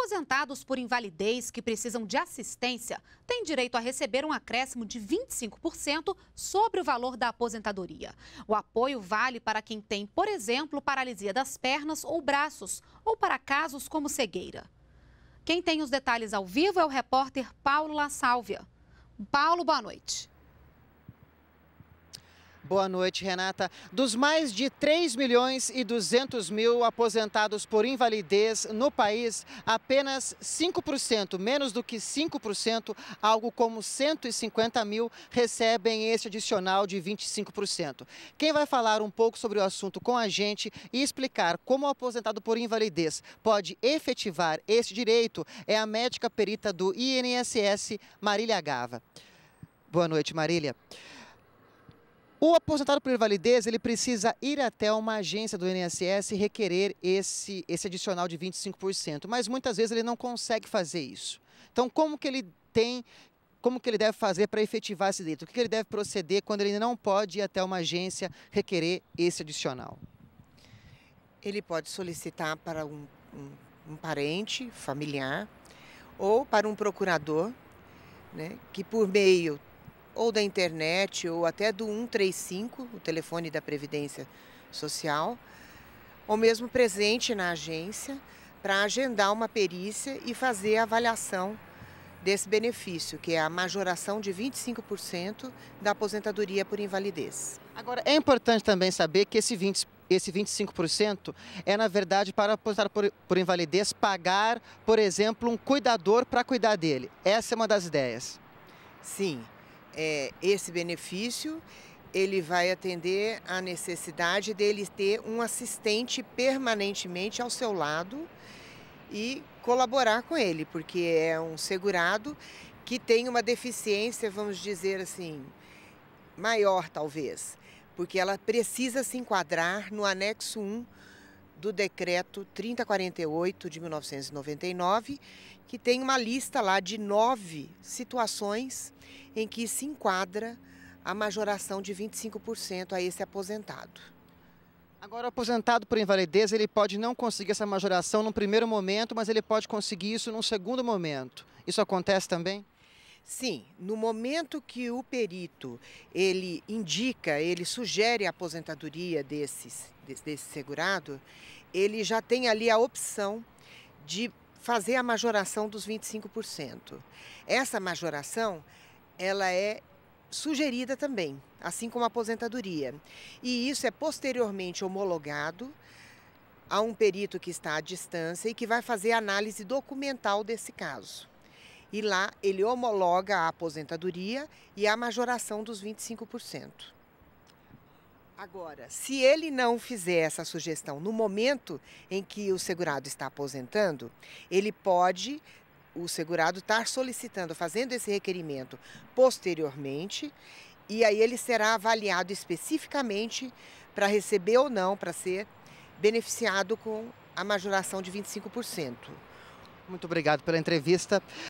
Aposentados por invalidez que precisam de assistência têm direito a receber um acréscimo de 25% sobre o valor da aposentadoria. O apoio vale para quem tem, por exemplo, paralisia das pernas ou braços, ou para casos como cegueira. Quem tem os detalhes ao vivo é o repórter Paulo La Sálvia. Paulo, boa noite. Boa noite, Renata. Dos mais de 3 milhões e 200 mil aposentados por invalidez no país, apenas 5%, menos do que 5%, algo como 150 mil, recebem esse adicional de 25%. Quem vai falar um pouco sobre o assunto com a gente e explicar como o aposentado por invalidez pode efetivar esse direito é a médica perita do INSS, Marília Gava. Boa noite, Marília. O aposentado por invalidez, ele precisa ir até uma agência do INSS e requerer esse, esse adicional de 25%, mas muitas vezes ele não consegue fazer isso. Então, como que ele tem, como que ele deve fazer para efetivar esse direito? O que ele deve proceder quando ele não pode ir até uma agência requerer esse adicional? Ele pode solicitar para um, um, um parente, familiar, ou para um procurador, né, que por meio ou da internet, ou até do 135, o telefone da Previdência Social, ou mesmo presente na agência, para agendar uma perícia e fazer a avaliação desse benefício, que é a majoração de 25% da aposentadoria por invalidez. Agora, é importante também saber que esse 20, esse 25% é, na verdade, para aposentar por, por invalidez, pagar, por exemplo, um cuidador para cuidar dele. Essa é uma das ideias. Sim é, esse benefício, ele vai atender à necessidade dele ter um assistente permanentemente ao seu lado e colaborar com ele, porque é um segurado que tem uma deficiência, vamos dizer assim, maior talvez, porque ela precisa se enquadrar no anexo 1 do decreto 3048 de 1999, que tem uma lista lá de nove situações em que se enquadra a majoração de 25% a esse aposentado. Agora, o aposentado por invalidez, ele pode não conseguir essa majoração num primeiro momento, mas ele pode conseguir isso num segundo momento. Isso acontece também? Sim, no momento que o perito ele indica, ele sugere a aposentadoria desses, desse segurado, ele já tem ali a opção de fazer a majoração dos 25%. Essa majoração, ela é sugerida também, assim como a aposentadoria. E isso é posteriormente homologado a um perito que está à distância e que vai fazer a análise documental desse caso. E lá ele homologa a aposentadoria e a majoração dos 25%. Agora, se ele não fizer essa sugestão no momento em que o segurado está aposentando, ele pode o segurado estar tá solicitando, fazendo esse requerimento posteriormente, e aí ele será avaliado especificamente para receber ou não, para ser beneficiado com a majoração de 25%. Muito obrigado pela entrevista.